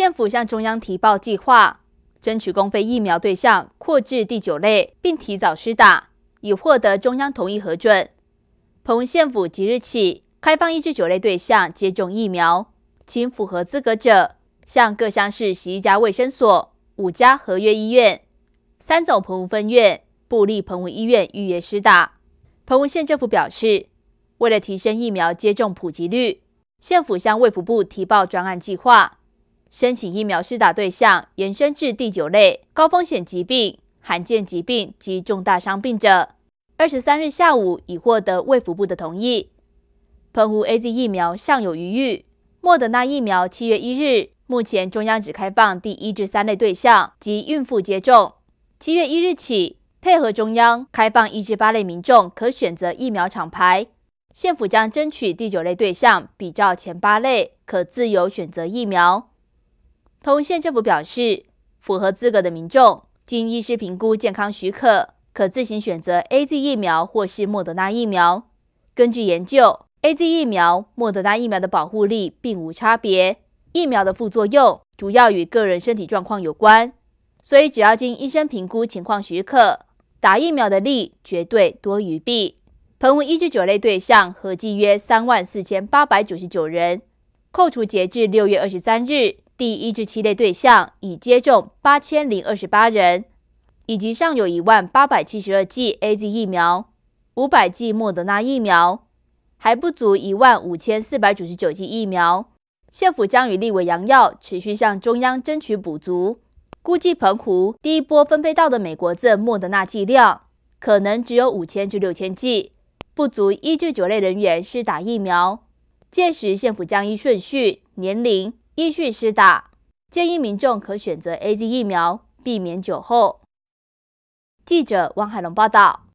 县府向中央提报计划，争取公费疫苗对象扩至第九类，并提早施打，已获得中央同意核准。澎湖县府即日起开放一至九类对象接种疫苗，请符合资格者向各乡市十一家卫生所、五家合约医院、三总澎湖分院、布立澎湖医院预约施打。澎湖县政府表示，为了提升疫苗接种普及率，县府向卫福部提报专案计划。申请疫苗施打对象延伸至第九类高风险疾病、罕见疾病及重大伤病者。二十三日下午已获得卫福部的同意。澎湖 AZ 疫苗尚有余裕。莫德纳疫苗七月一日，目前中央只开放第一至三类对象及孕妇接种。七月一日起，配合中央开放一至八类民众可选择疫苗厂牌。县府将争取第九类对象，比照前八类可自由选择疫苗。通县政府表示，符合资格的民众经医师评估健康许可，可自行选择 A Z 疫苗或是莫德纳疫苗。根据研究，A Z 疫苗、莫德纳疫苗的保护力并无差别。疫苗的副作用主要与个人身体状况有关，所以只要经医生评估情况许可，打疫苗的利绝对多于弊。澎湖一至九类对象合计约三万四千八百九十九人，扣除截至六月二十三日。第一至七类对象已接种八千零二十八人，以及尚有一万八百七十二剂 A Z 疫苗、五百剂莫德纳疫苗，还不足一万五千四百九十九剂疫苗。县府将与立委杨耀持续向中央争取补足。估计澎湖第一波分配到的美国赠莫德纳剂量可能只有五千至六千剂，不足一至九类人员施打疫苗。届时县府将依顺序、年龄。继续施打，建议民众可选择 A、G 疫苗，避免酒后。记者王海龙报道。